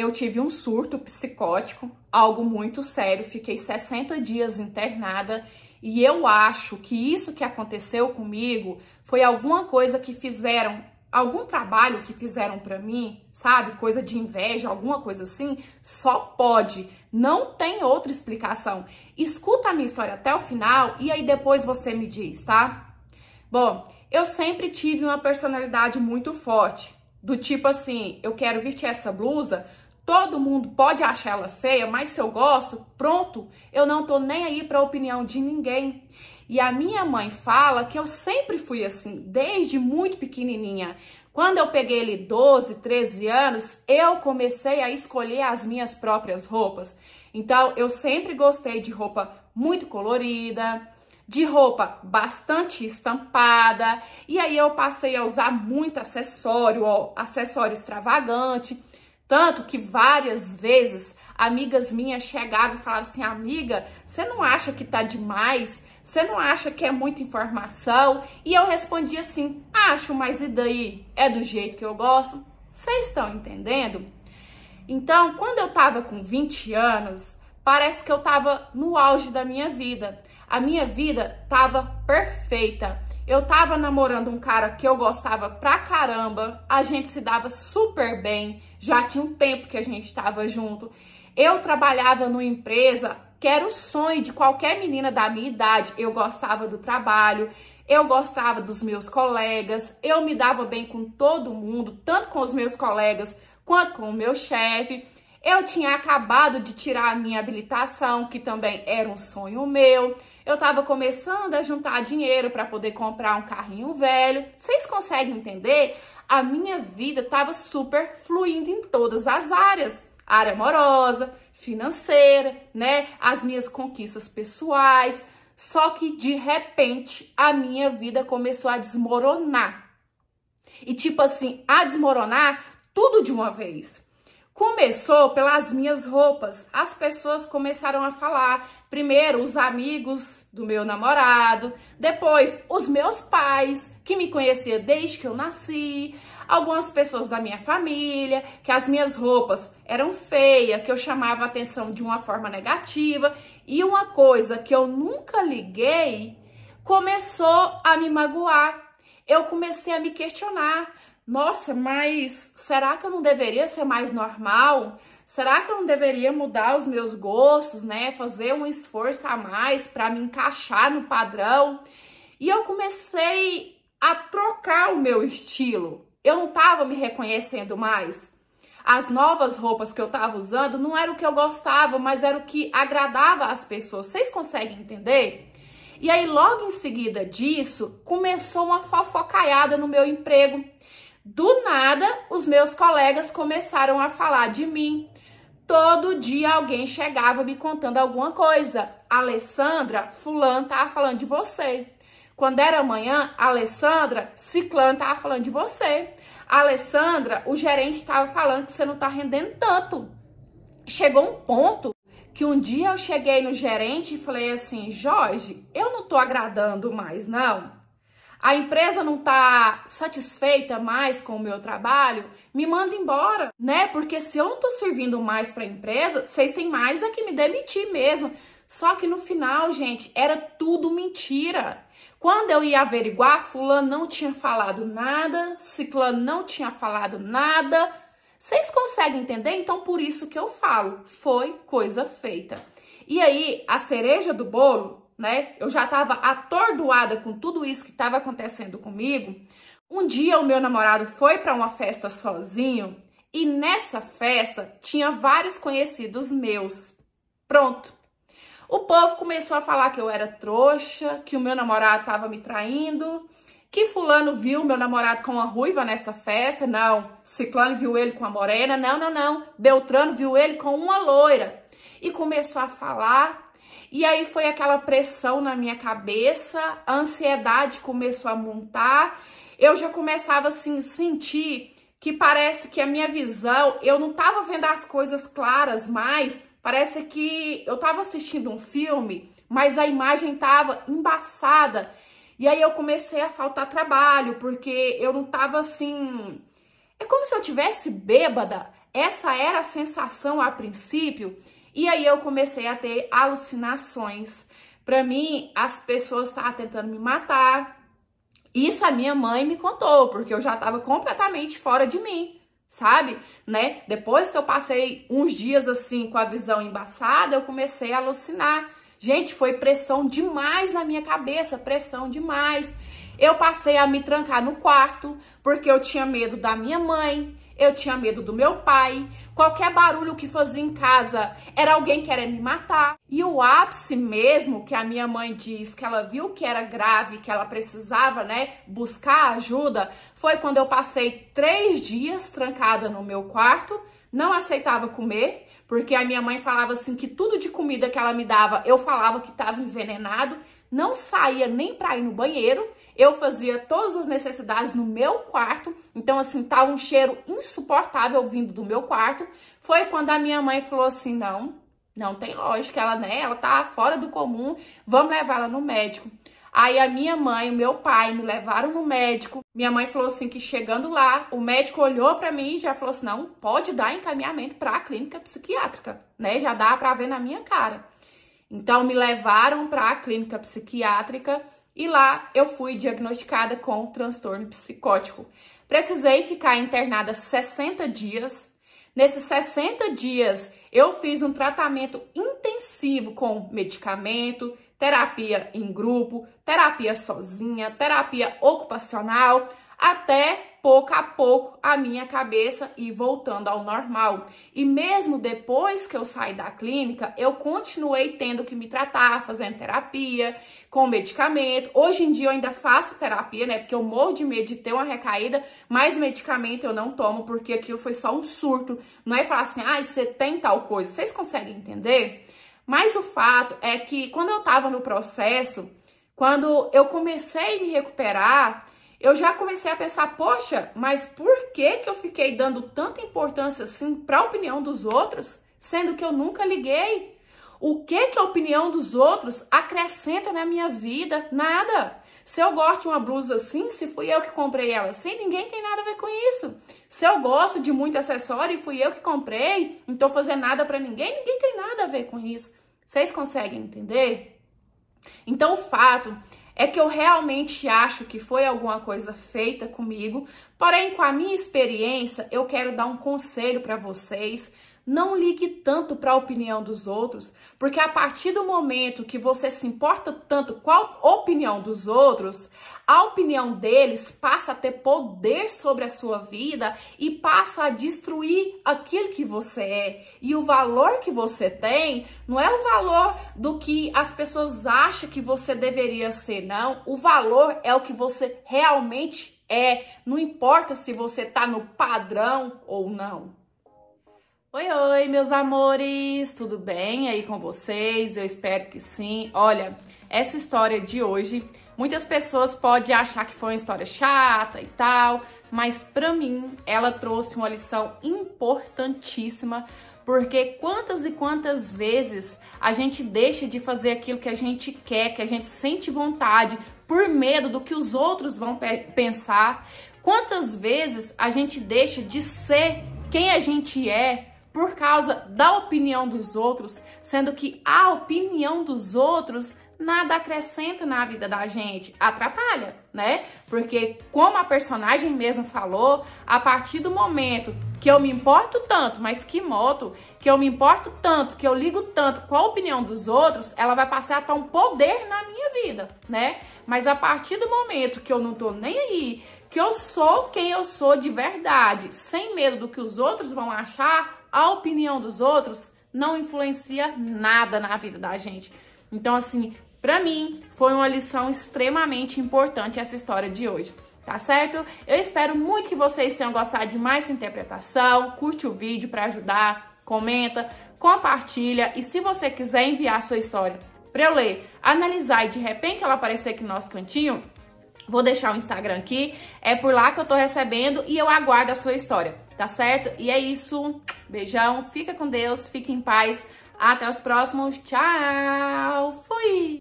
eu tive um surto psicótico, algo muito sério, fiquei 60 dias internada e eu acho que isso que aconteceu comigo foi alguma coisa que fizeram, algum trabalho que fizeram para mim, sabe? Coisa de inveja, alguma coisa assim, só pode, não tem outra explicação. Escuta a minha história até o final e aí depois você me diz, tá? Bom, eu sempre tive uma personalidade muito forte, do tipo assim, eu quero vestir essa blusa todo mundo pode achar ela feia, mas se eu gosto, pronto, eu não tô nem aí para a opinião de ninguém. E a minha mãe fala que eu sempre fui assim, desde muito pequenininha. Quando eu peguei ele 12, 13 anos, eu comecei a escolher as minhas próprias roupas. Então, eu sempre gostei de roupa muito colorida, de roupa bastante estampada, e aí eu passei a usar muito acessório, ó, acessório extravagante. Tanto que várias vezes amigas minhas chegavam e falavam assim: amiga, você não acha que tá demais? Você não acha que é muita informação? E eu respondia assim: acho, mas e daí? É do jeito que eu gosto? Vocês estão entendendo? Então, quando eu tava com 20 anos, parece que eu tava no auge da minha vida a minha vida tava perfeita. Eu tava namorando um cara que eu gostava pra caramba, a gente se dava super bem, já tinha um tempo que a gente tava junto. Eu trabalhava numa empresa que era o sonho de qualquer menina da minha idade. Eu gostava do trabalho, eu gostava dos meus colegas, eu me dava bem com todo mundo, tanto com os meus colegas quanto com o meu chefe. Eu tinha acabado de tirar a minha habilitação, que também era um sonho meu. Eu estava começando a juntar dinheiro para poder comprar um carrinho velho. Vocês conseguem entender? A minha vida estava super fluindo em todas as áreas. área amorosa, financeira, né? As minhas conquistas pessoais. Só que de repente a minha vida começou a desmoronar. E tipo assim, a desmoronar tudo de uma vez. Começou pelas minhas roupas. As pessoas começaram a falar. Primeiro, os amigos do meu namorado. Depois, os meus pais, que me conheciam desde que eu nasci. Algumas pessoas da minha família, que as minhas roupas eram feias, que eu chamava atenção de uma forma negativa. E uma coisa que eu nunca liguei começou a me magoar. Eu comecei a me questionar nossa, mas será que eu não deveria ser mais normal? Será que eu não deveria mudar os meus gostos, né? Fazer um esforço a mais para me encaixar no padrão? E eu comecei a trocar o meu estilo. Eu não estava me reconhecendo mais. As novas roupas que eu estava usando não era o que eu gostava, mas era o que agradava as pessoas. Vocês conseguem entender? E aí, logo em seguida disso, começou uma fofocaiada no meu emprego do nada, os meus colegas começaram a falar de mim. Todo dia alguém chegava me contando alguma coisa. Alessandra, fulano tava falando de você. Quando era manhã, Alessandra, ciclano tava falando de você. Alessandra, o gerente estava falando que você não tá rendendo tanto. Chegou um ponto que um dia eu cheguei no gerente e falei assim, Jorge, eu não tô agradando mais, não a empresa não está satisfeita mais com o meu trabalho, me manda embora, né? Porque se eu não estou servindo mais para a empresa, vocês têm mais a que me demitir mesmo. Só que no final, gente, era tudo mentira. Quando eu ia averiguar, fulano não tinha falado nada, ciclano não tinha falado nada. Vocês conseguem entender? Então, por isso que eu falo, foi coisa feita. E aí, a cereja do bolo né? Eu já estava atordoada com tudo isso que estava acontecendo comigo. Um dia o meu namorado foi para uma festa sozinho e nessa festa tinha vários conhecidos meus. Pronto. O povo começou a falar que eu era trouxa, que o meu namorado estava me traindo, que fulano viu o meu namorado com uma ruiva nessa festa, não. Ciclano viu ele com a morena, não, não, não. Beltrano viu ele com uma loira. E começou a falar e aí foi aquela pressão na minha cabeça, a ansiedade começou a montar. Eu já começava assim sentir que parece que a minha visão, eu não tava vendo as coisas claras mais, parece que eu tava assistindo um filme, mas a imagem tava embaçada. E aí eu comecei a faltar trabalho, porque eu não tava assim, é como se eu tivesse bêbada. Essa era a sensação a princípio. E aí eu comecei a ter alucinações. Para mim, as pessoas estavam tá tentando me matar. Isso a minha mãe me contou, porque eu já estava completamente fora de mim sabe? Né? Depois que eu passei uns dias assim com a visão embaçada, eu comecei a alucinar. Gente, foi pressão demais na minha cabeça, pressão demais. Eu passei a me trancar no quarto porque eu tinha medo da minha mãe eu tinha medo do meu pai, qualquer barulho que fazia em casa era alguém querendo me matar. E o ápice mesmo, que a minha mãe diz que ela viu que era grave, que ela precisava, né, buscar ajuda, foi quando eu passei três dias trancada no meu quarto, não aceitava comer, porque a minha mãe falava assim que tudo de comida que ela me dava, eu falava que estava envenenado, não saía nem para ir no banheiro, eu fazia todas as necessidades no meu quarto, então assim, tava um cheiro insuportável vindo do meu quarto. Foi quando a minha mãe falou assim: "Não, não tem lógica, ela, né, ela tá fora do comum, vamos levar ela no médico". Aí a minha mãe e o meu pai me levaram no médico. Minha mãe falou assim que chegando lá, o médico olhou para mim e já falou assim: "Não, pode dar encaminhamento para a clínica psiquiátrica", né? Já dá para ver na minha cara. Então me levaram para a clínica psiquiátrica e lá eu fui diagnosticada com transtorno psicótico. Precisei ficar internada 60 dias. Nesses 60 dias, eu fiz um tratamento intensivo com medicamento, terapia em grupo, terapia sozinha, terapia ocupacional, até pouco a pouco a minha cabeça ir voltando ao normal. E mesmo depois que eu saí da clínica, eu continuei tendo que me tratar, fazendo terapia, com medicamento. Hoje em dia eu ainda faço terapia, né? Porque eu morro de medo de ter uma recaída, mas medicamento eu não tomo, porque aquilo foi só um surto. Não é falar assim, ah, você tem tal coisa. Vocês conseguem entender? Mas o fato é que quando eu estava no processo, quando eu comecei a me recuperar, eu já comecei a pensar, poxa, mas por que, que eu fiquei dando tanta importância assim para a opinião dos outros, sendo que eu nunca liguei? O que, que a opinião dos outros acrescenta na minha vida? Nada. Se eu gosto de uma blusa assim, se fui eu que comprei ela assim, ninguém tem nada a ver com isso. Se eu gosto de muito acessório e fui eu que comprei, não estou fazendo nada para ninguém, ninguém tem nada a ver com isso. Vocês conseguem entender? Então, o fato é que eu realmente acho que foi alguma coisa feita comigo, porém, com a minha experiência, eu quero dar um conselho para vocês não ligue tanto para a opinião dos outros, porque a partir do momento que você se importa tanto com a opinião dos outros, a opinião deles passa a ter poder sobre a sua vida e passa a destruir aquilo que você é. E o valor que você tem não é o valor do que as pessoas acham que você deveria ser, não. O valor é o que você realmente é. Não importa se você está no padrão ou não. Oi, oi, meus amores! Tudo bem aí com vocês? Eu espero que sim. Olha, essa história de hoje, muitas pessoas podem achar que foi uma história chata e tal, mas para mim ela trouxe uma lição importantíssima, porque quantas e quantas vezes a gente deixa de fazer aquilo que a gente quer, que a gente sente vontade, por medo do que os outros vão pensar. Quantas vezes a gente deixa de ser quem a gente é por causa da opinião dos outros, sendo que a opinião dos outros nada acrescenta na vida da gente, atrapalha, né? Porque como a personagem mesmo falou, a partir do momento que eu me importo tanto, mas que moto, que eu me importo tanto, que eu ligo tanto com a opinião dos outros, ela vai passar a ter um poder na minha vida, né? Mas a partir do momento que eu não tô nem aí, que eu sou quem eu sou de verdade, sem medo do que os outros vão achar, a opinião dos outros não influencia nada na vida da gente. Então, assim, para mim foi uma lição extremamente importante essa história de hoje. Tá certo? Eu espero muito que vocês tenham gostado de mais essa interpretação. Curte o vídeo para ajudar, comenta, compartilha e se você quiser enviar sua história para eu ler, analisar e de repente ela aparecer aqui no nosso cantinho, Vou deixar o Instagram aqui, é por lá que eu tô recebendo e eu aguardo a sua história, tá certo? E é isso, beijão, fica com Deus, Fique em paz, até os próximos, tchau, fui!